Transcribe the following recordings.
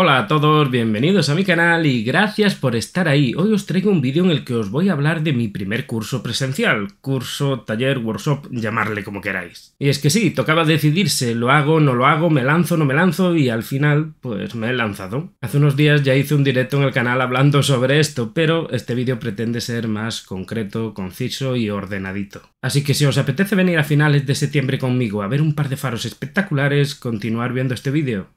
Hola a todos, bienvenidos a mi canal y gracias por estar ahí. Hoy os traigo un vídeo en el que os voy a hablar de mi primer curso presencial, curso, taller, workshop, llamarle como queráis. Y es que sí, tocaba decidirse, lo hago, no lo hago, me lanzo, no me lanzo y al final, pues me he lanzado. Hace unos días ya hice un directo en el canal hablando sobre esto, pero este vídeo pretende ser más concreto, conciso y ordenadito. Así que si os apetece venir a finales de septiembre conmigo a ver un par de faros espectaculares, continuar viendo este vídeo.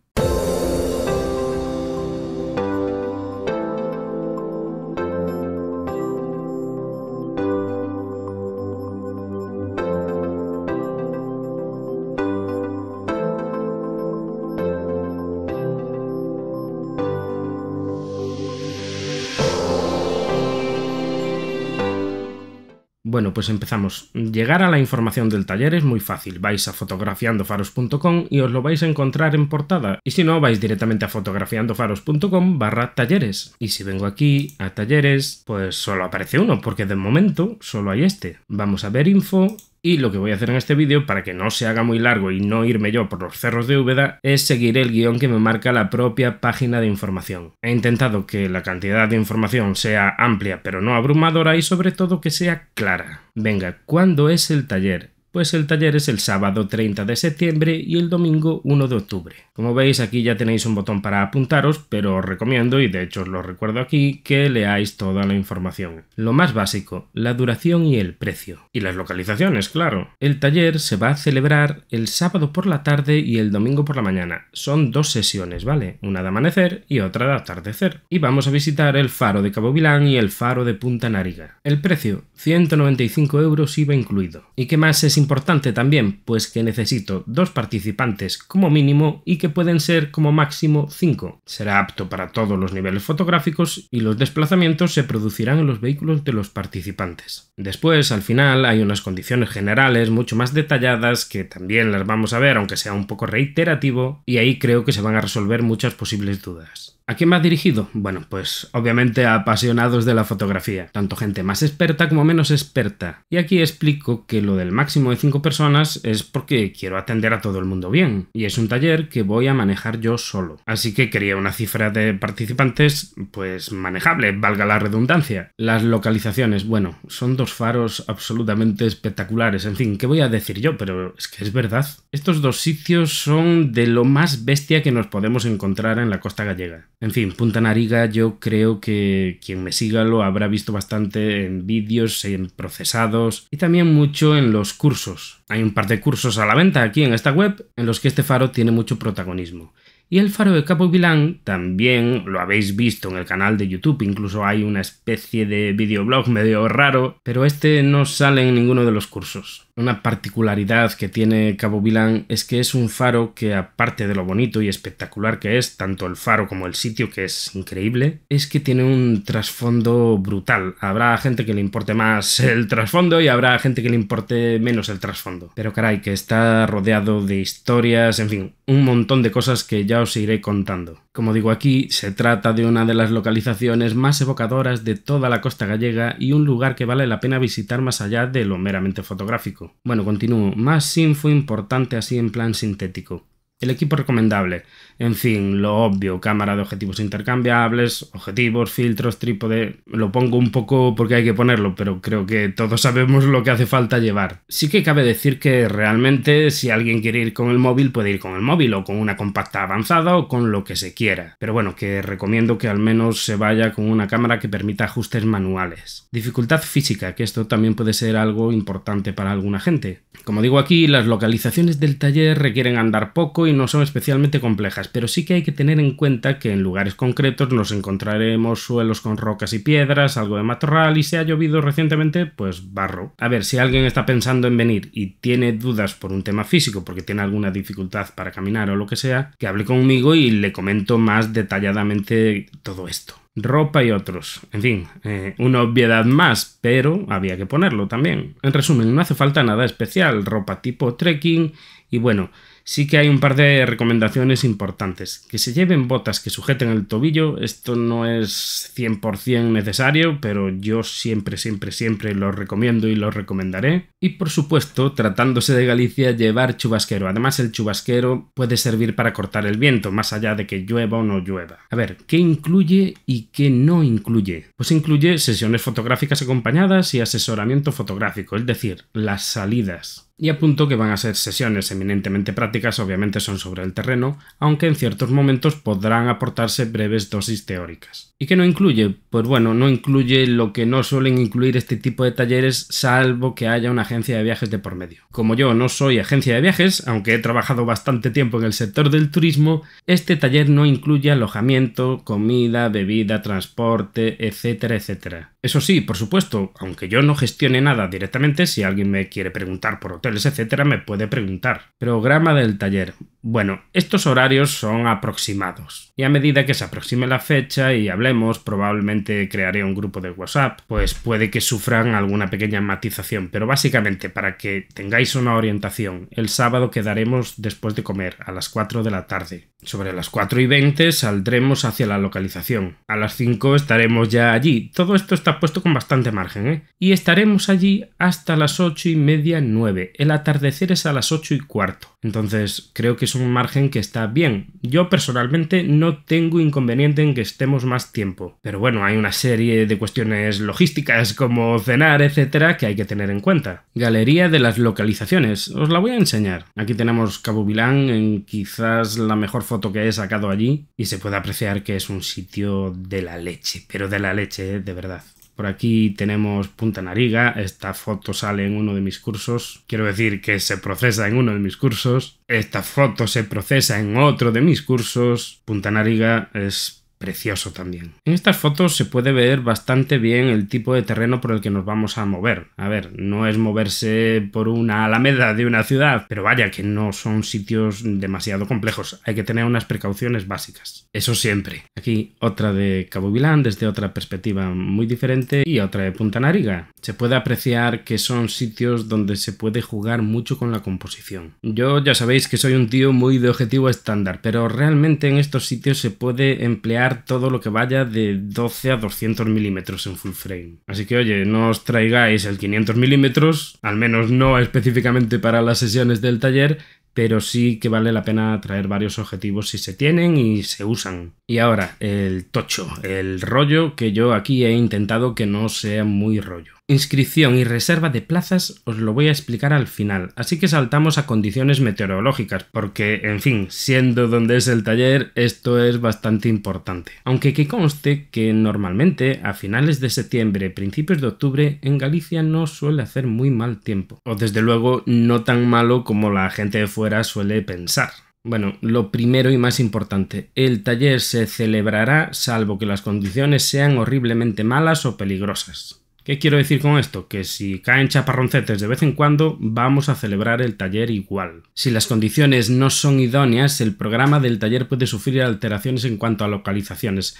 Bueno, pues empezamos. Llegar a la información del taller es muy fácil. Vais a fotografiandofaros.com y os lo vais a encontrar en portada. Y si no, vais directamente a fotografiandofaros.com barra talleres. Y si vengo aquí a talleres, pues solo aparece uno, porque de momento solo hay este. Vamos a ver info y lo que voy a hacer en este vídeo, para que no se haga muy largo y no irme yo por los cerros de Úbeda, es seguir el guión que me marca la propia página de información. He intentado que la cantidad de información sea amplia pero no abrumadora y sobre todo que sea clara. Venga, ¿cuándo es el taller? pues el taller es el sábado 30 de septiembre y el domingo 1 de octubre. Como veis aquí ya tenéis un botón para apuntaros, pero os recomiendo, y de hecho os lo recuerdo aquí, que leáis toda la información. Lo más básico, la duración y el precio. Y las localizaciones, claro. El taller se va a celebrar el sábado por la tarde y el domingo por la mañana. Son dos sesiones, ¿vale? Una de amanecer y otra de atardecer. Y vamos a visitar el faro de Cabo Vilán y el faro de Punta Nariga. El precio, 195 euros iba incluido. ¿Y qué más es importante también, pues que necesito dos participantes como mínimo y que pueden ser como máximo cinco. Será apto para todos los niveles fotográficos y los desplazamientos se producirán en los vehículos de los participantes. Después, al final, hay unas condiciones generales mucho más detalladas que también las vamos a ver, aunque sea un poco reiterativo, y ahí creo que se van a resolver muchas posibles dudas. ¿A quién ha dirigido? Bueno, pues obviamente a apasionados de la fotografía, tanto gente más experta como menos experta. Y aquí explico que lo del máximo de 5 personas es porque quiero atender a todo el mundo bien, y es un taller que voy a manejar yo solo. Así que quería una cifra de participantes pues manejable, valga la redundancia. Las localizaciones, bueno, son dos faros absolutamente espectaculares, en fin, ¿qué voy a decir yo? Pero es que es verdad. Estos dos sitios son de lo más bestia que nos podemos encontrar en la costa gallega. En fin, Punta Nariga yo creo que quien me siga lo habrá visto bastante en vídeos, en procesados y también mucho en los cursos. Hay un par de cursos a la venta aquí en esta web en los que este faro tiene mucho protagonismo. Y el faro de Capo Vilán también lo habéis visto en el canal de YouTube, incluso hay una especie de videoblog medio raro, pero este no sale en ninguno de los cursos. Una particularidad que tiene Cabo Vilán es que es un faro que, aparte de lo bonito y espectacular que es, tanto el faro como el sitio, que es increíble, es que tiene un trasfondo brutal. Habrá gente que le importe más el trasfondo y habrá gente que le importe menos el trasfondo. Pero caray, que está rodeado de historias, en fin, un montón de cosas que ya os iré contando. Como digo aquí, se trata de una de las localizaciones más evocadoras de toda la costa gallega y un lugar que vale la pena visitar más allá de lo meramente fotográfico. Bueno, continúo. Más sin fue importante así en plan sintético. El equipo recomendable. En fin, lo obvio, cámara de objetivos intercambiables, objetivos, filtros, trípode. Lo pongo un poco porque hay que ponerlo, pero creo que todos sabemos lo que hace falta llevar. Sí que cabe decir que realmente si alguien quiere ir con el móvil puede ir con el móvil o con una compacta avanzada o con lo que se quiera. Pero bueno, que recomiendo que al menos se vaya con una cámara que permita ajustes manuales. Dificultad física, que esto también puede ser algo importante para alguna gente. Como digo aquí, las localizaciones del taller requieren andar poco y no son especialmente complejas, pero sí que hay que tener en cuenta que en lugares concretos nos encontraremos suelos con rocas y piedras, algo de matorral y si ha llovido recientemente, pues barro. A ver, si alguien está pensando en venir y tiene dudas por un tema físico, porque tiene alguna dificultad para caminar o lo que sea, que hable conmigo y le comento más detalladamente todo esto ropa y otros. En fin, eh, una obviedad más, pero había que ponerlo también. En resumen, no hace falta nada especial, ropa tipo trekking y bueno, sí que hay un par de recomendaciones importantes. Que se lleven botas que sujeten el tobillo, esto no es 100% necesario, pero yo siempre, siempre, siempre lo recomiendo y lo recomendaré. Y por supuesto, tratándose de Galicia, llevar chubasquero. Además, el chubasquero puede servir para cortar el viento, más allá de que llueva o no llueva. A ver, ¿qué incluye y qué no incluye? Pues incluye sesiones fotográficas acompañadas y asesoramiento fotográfico, es decir, las salidas y apunto que van a ser sesiones eminentemente prácticas, obviamente son sobre el terreno, aunque en ciertos momentos podrán aportarse breves dosis teóricas. ¿Y qué no incluye? Pues bueno, no incluye lo que no suelen incluir este tipo de talleres salvo que haya una agencia de viajes de por medio. Como yo no soy agencia de viajes, aunque he trabajado bastante tiempo en el sector del turismo, este taller no incluye alojamiento, comida, bebida, transporte, etcétera, etcétera. Eso sí, por supuesto, aunque yo no gestione nada directamente, si alguien me quiere preguntar por hoteles, etcétera, me puede preguntar. Programa del taller. Bueno, estos horarios son aproximados, y a medida que se aproxime la fecha y hablemos, probablemente crearé un grupo de WhatsApp, pues puede que sufran alguna pequeña matización, pero básicamente para que tengáis una orientación, el sábado quedaremos después de comer, a las 4 de la tarde. Sobre las 4 y 20 saldremos hacia la localización, a las 5 estaremos ya allí, todo esto está puesto con bastante margen, ¿eh? Y estaremos allí hasta las 8 y media 9, el atardecer es a las 8 y cuarto, entonces creo que un margen que está bien. Yo personalmente no tengo inconveniente en que estemos más tiempo. Pero bueno, hay una serie de cuestiones logísticas como cenar, etcétera, que hay que tener en cuenta. Galería de las localizaciones. Os la voy a enseñar. Aquí tenemos Cabo Vilán en quizás la mejor foto que he sacado allí y se puede apreciar que es un sitio de la leche, pero de la leche, ¿eh? de verdad. Por aquí tenemos Punta Nariga, esta foto sale en uno de mis cursos, quiero decir que se procesa en uno de mis cursos, esta foto se procesa en otro de mis cursos, Punta Nariga es precioso también. En estas fotos se puede ver bastante bien el tipo de terreno por el que nos vamos a mover. A ver, no es moverse por una alameda de una ciudad, pero vaya que no son sitios demasiado complejos. Hay que tener unas precauciones básicas. Eso siempre. Aquí otra de Cabo Vilán desde otra perspectiva muy diferente y otra de Punta Nariga. Se puede apreciar que son sitios donde se puede jugar mucho con la composición. Yo ya sabéis que soy un tío muy de objetivo estándar, pero realmente en estos sitios se puede emplear todo lo que vaya de 12 a 200 milímetros en full frame. Así que oye, no os traigáis el 500 milímetros, al menos no específicamente para las sesiones del taller, pero sí que vale la pena traer varios objetivos si se tienen y se usan. Y ahora, el tocho, el rollo que yo aquí he intentado que no sea muy rollo. Inscripción y reserva de plazas os lo voy a explicar al final, así que saltamos a condiciones meteorológicas, porque, en fin, siendo donde es el taller, esto es bastante importante. Aunque que conste que normalmente a finales de septiembre, principios de octubre, en Galicia no suele hacer muy mal tiempo, o desde luego no tan malo como la gente de fuera suele pensar. Bueno, lo primero y más importante, el taller se celebrará salvo que las condiciones sean horriblemente malas o peligrosas. ¿Qué quiero decir con esto? Que si caen chaparroncetes de vez en cuando, vamos a celebrar el taller igual. Si las condiciones no son idóneas, el programa del taller puede sufrir alteraciones en cuanto a localizaciones.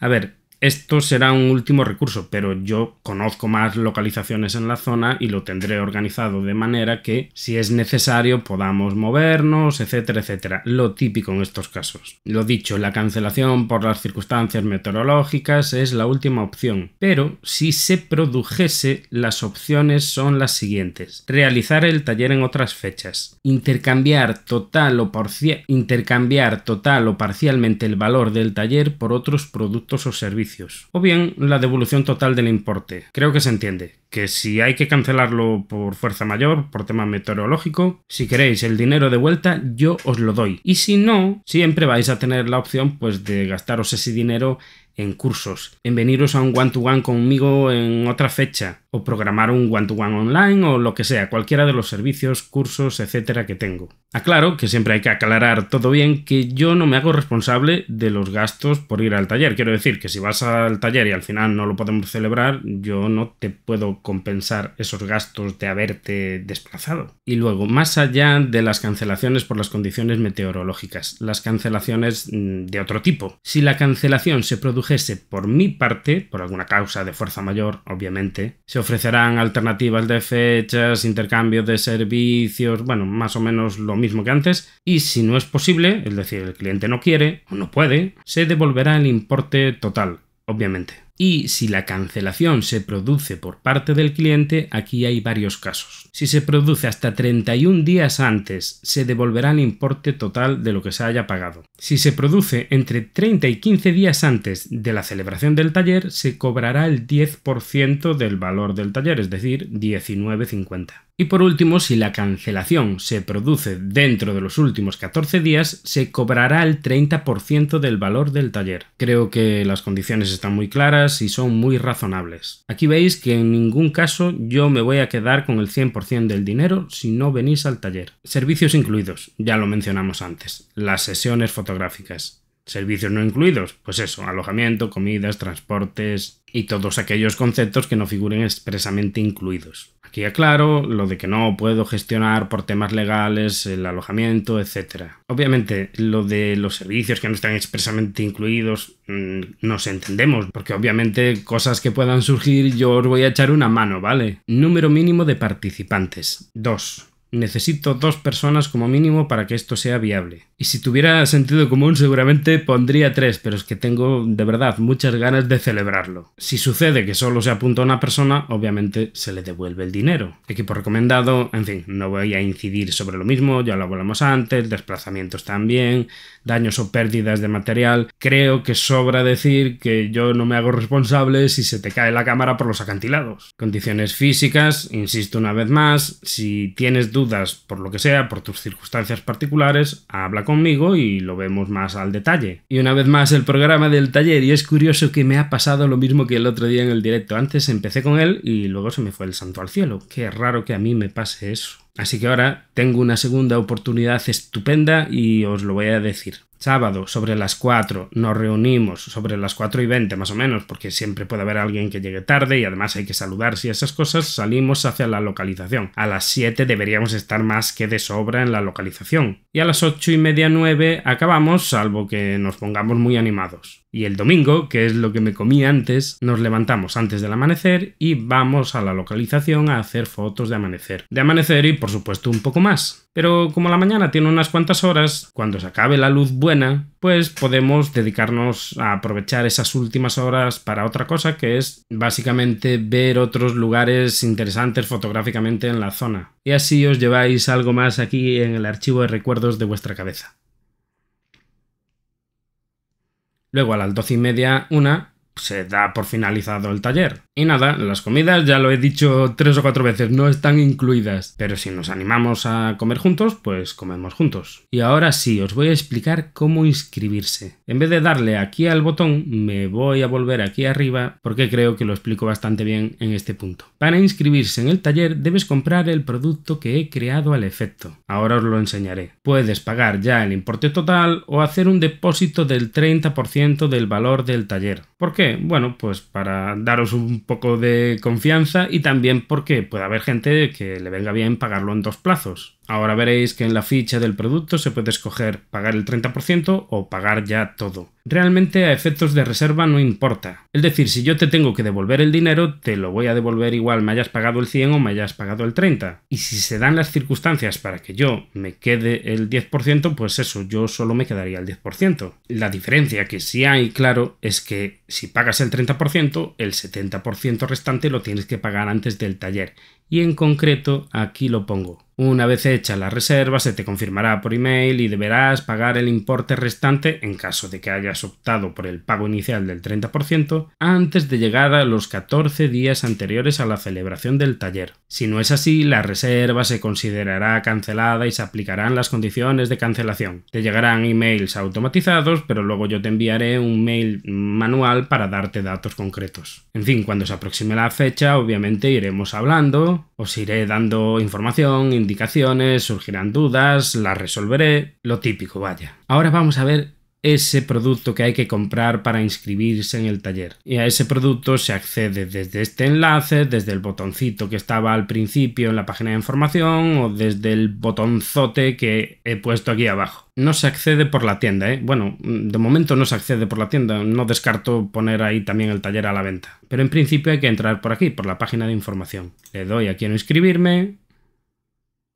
A ver, esto será un último recurso, pero yo conozco más localizaciones en la zona y lo tendré organizado de manera que, si es necesario, podamos movernos, etcétera, etcétera. Lo típico en estos casos. Lo dicho, la cancelación por las circunstancias meteorológicas es la última opción, pero si se produjese, las opciones son las siguientes. Realizar el taller en otras fechas. Intercambiar total o, intercambiar total o parcialmente el valor del taller por otros productos o servicios o bien la devolución total del importe. Creo que se entiende que si hay que cancelarlo por fuerza mayor, por tema meteorológico, si queréis el dinero de vuelta, yo os lo doy. Y si no, siempre vais a tener la opción pues de gastaros ese dinero en cursos, en veniros a un one to -one conmigo en otra fecha, o programar un one-to-one online o lo que sea, cualquiera de los servicios, cursos, etcétera que tengo. Aclaro que siempre hay que aclarar todo bien que yo no me hago responsable de los gastos por ir al taller. Quiero decir que si vas al taller y al final no lo podemos celebrar, yo no te puedo compensar esos gastos de haberte desplazado. Y luego, más allá de las cancelaciones por las condiciones meteorológicas, las cancelaciones mm, de otro tipo. Si la cancelación se produjese por mi parte, por alguna causa de fuerza mayor, obviamente, ofrecerán alternativas de fechas, intercambios de servicios, bueno, más o menos lo mismo que antes, y si no es posible, es decir, el cliente no quiere o no puede, se devolverá el importe total, obviamente. Y si la cancelación se produce por parte del cliente, aquí hay varios casos. Si se produce hasta 31 días antes, se devolverá el importe total de lo que se haya pagado. Si se produce entre 30 y 15 días antes de la celebración del taller, se cobrará el 10% del valor del taller, es decir, 19.50. Y por último, si la cancelación se produce dentro de los últimos 14 días, se cobrará el 30% del valor del taller. Creo que las condiciones están muy claras y son muy razonables. Aquí veis que en ningún caso yo me voy a quedar con el 100% del dinero si no venís al taller. Servicios incluidos, ya lo mencionamos antes, las sesiones fotográficas, Servicios no incluidos, pues eso, alojamiento, comidas, transportes y todos aquellos conceptos que no figuren expresamente incluidos. Aquí aclaro lo de que no puedo gestionar por temas legales el alojamiento, etc. Obviamente, lo de los servicios que no están expresamente incluidos mm, nos entendemos, porque obviamente cosas que puedan surgir yo os voy a echar una mano, ¿vale? Número mínimo de participantes. 2. Necesito dos personas como mínimo para que esto sea viable. Y si tuviera sentido común seguramente pondría tres, pero es que tengo de verdad muchas ganas de celebrarlo. Si sucede que solo se apunta una persona, obviamente se le devuelve el dinero. Equipo recomendado, en fin, no voy a incidir sobre lo mismo, ya lo hablamos antes, desplazamientos también, daños o pérdidas de material. Creo que sobra decir que yo no me hago responsable si se te cae la cámara por los acantilados. Condiciones físicas, insisto una vez más, si tienes dudas por lo que sea, por tus circunstancias particulares, habla conmigo y lo vemos más al detalle. Y una vez más el programa del taller y es curioso que me ha pasado lo mismo que el otro día en el directo. Antes empecé con él y luego se me fue el santo al cielo. Qué raro que a mí me pase eso. Así que ahora tengo una segunda oportunidad estupenda y os lo voy a decir. Sábado, sobre las 4, nos reunimos sobre las 4 y 20 más o menos, porque siempre puede haber alguien que llegue tarde y además hay que saludar y esas cosas, salimos hacia la localización. A las 7 deberíamos estar más que de sobra en la localización. Y a las 8 y media 9 acabamos, salvo que nos pongamos muy animados. Y el domingo, que es lo que me comí antes, nos levantamos antes del amanecer y vamos a la localización a hacer fotos de amanecer. De amanecer y por supuesto un poco más. Pero como la mañana tiene unas cuantas horas, cuando se acabe la luz buena, pues podemos dedicarnos a aprovechar esas últimas horas para otra cosa, que es básicamente ver otros lugares interesantes fotográficamente en la zona. Y así os lleváis algo más aquí en el archivo de recuerdos de vuestra cabeza. Luego a las doce y media, una, se da por finalizado el taller. Y nada, las comidas, ya lo he dicho tres o cuatro veces, no están incluidas, pero si nos animamos a comer juntos, pues comemos juntos. Y ahora sí, os voy a explicar cómo inscribirse. En vez de darle aquí al botón, me voy a volver aquí arriba porque creo que lo explico bastante bien en este punto. Para inscribirse en el taller debes comprar el producto que he creado al efecto. Ahora os lo enseñaré. Puedes pagar ya el importe total o hacer un depósito del 30% del valor del taller. ¿Por qué? Bueno, pues para daros un poco de confianza y también porque puede haber gente que le venga bien pagarlo en dos plazos. Ahora veréis que en la ficha del producto se puede escoger pagar el 30% o pagar ya todo. Realmente a efectos de reserva no importa. Es decir, si yo te tengo que devolver el dinero, te lo voy a devolver igual me hayas pagado el 100 o me hayas pagado el 30. Y si se dan las circunstancias para que yo me quede el 10%, pues eso, yo solo me quedaría el 10%. La diferencia que sí hay, claro, es que si pagas el 30%, el 70% restante lo tienes que pagar antes del taller y en concreto aquí lo pongo. Una vez hecha la reserva se te confirmará por email y deberás pagar el importe restante en caso de que hayas optado por el pago inicial del 30% antes de llegar a los 14 días anteriores a la celebración del taller. Si no es así, la reserva se considerará cancelada y se aplicarán las condiciones de cancelación. Te llegarán emails automatizados, pero luego yo te enviaré un mail manual para darte datos concretos. En fin, cuando se aproxime la fecha, obviamente iremos hablando, os iré dando información, indicaciones, surgirán dudas, las resolveré, lo típico, vaya. Ahora vamos a ver ese producto que hay que comprar para inscribirse en el taller. Y a ese producto se accede desde este enlace, desde el botoncito que estaba al principio en la página de información o desde el botonzote que he puesto aquí abajo. No se accede por la tienda, ¿eh? Bueno, de momento no se accede por la tienda, no descarto poner ahí también el taller a la venta. Pero en principio hay que entrar por aquí, por la página de información. Le doy a quiero inscribirme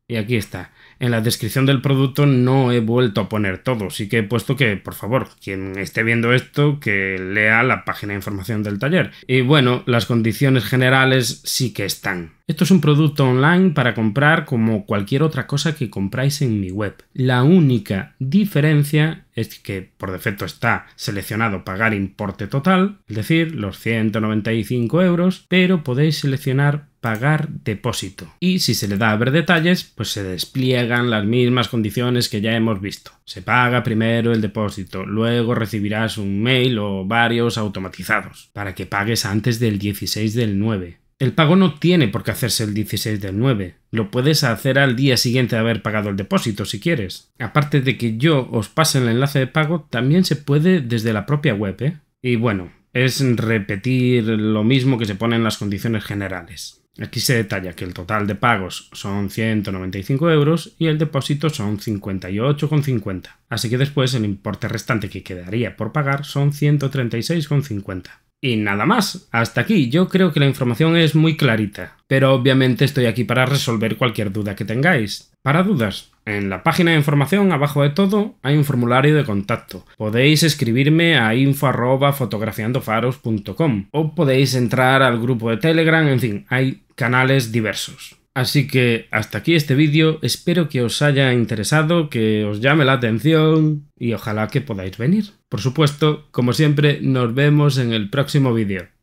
y aquí está en la descripción del producto no he vuelto a poner todo, sí que he puesto que, por favor, quien esté viendo esto, que lea la página de información del taller. Y bueno, las condiciones generales sí que están. Esto es un producto online para comprar como cualquier otra cosa que compráis en mi web. La única diferencia es que por defecto está seleccionado pagar importe total, es decir, los 195 euros, pero podéis seleccionar pagar depósito. Y si se le da a ver detalles, pues se despliegan las mismas condiciones que ya hemos visto. Se paga primero el depósito, luego recibirás un mail o varios automatizados para que pagues antes del 16 del 9. El pago no tiene por qué hacerse el 16 del 9, lo puedes hacer al día siguiente de haber pagado el depósito si quieres. Aparte de que yo os pase el enlace de pago, también se puede desde la propia web, ¿eh? Y bueno, es repetir lo mismo que se pone en las condiciones generales. Aquí se detalla que el total de pagos son 195 euros y el depósito son 58,50. Así que después el importe restante que quedaría por pagar son 136,50. Y nada más, hasta aquí. Yo creo que la información es muy clarita, pero obviamente estoy aquí para resolver cualquier duda que tengáis. Para dudas, en la página de información, abajo de todo, hay un formulario de contacto. Podéis escribirme a info.fotografiandofaros.com o podéis entrar al grupo de Telegram, en fin, hay canales diversos. Así que hasta aquí este vídeo, espero que os haya interesado, que os llame la atención y ojalá que podáis venir. Por supuesto, como siempre, nos vemos en el próximo vídeo.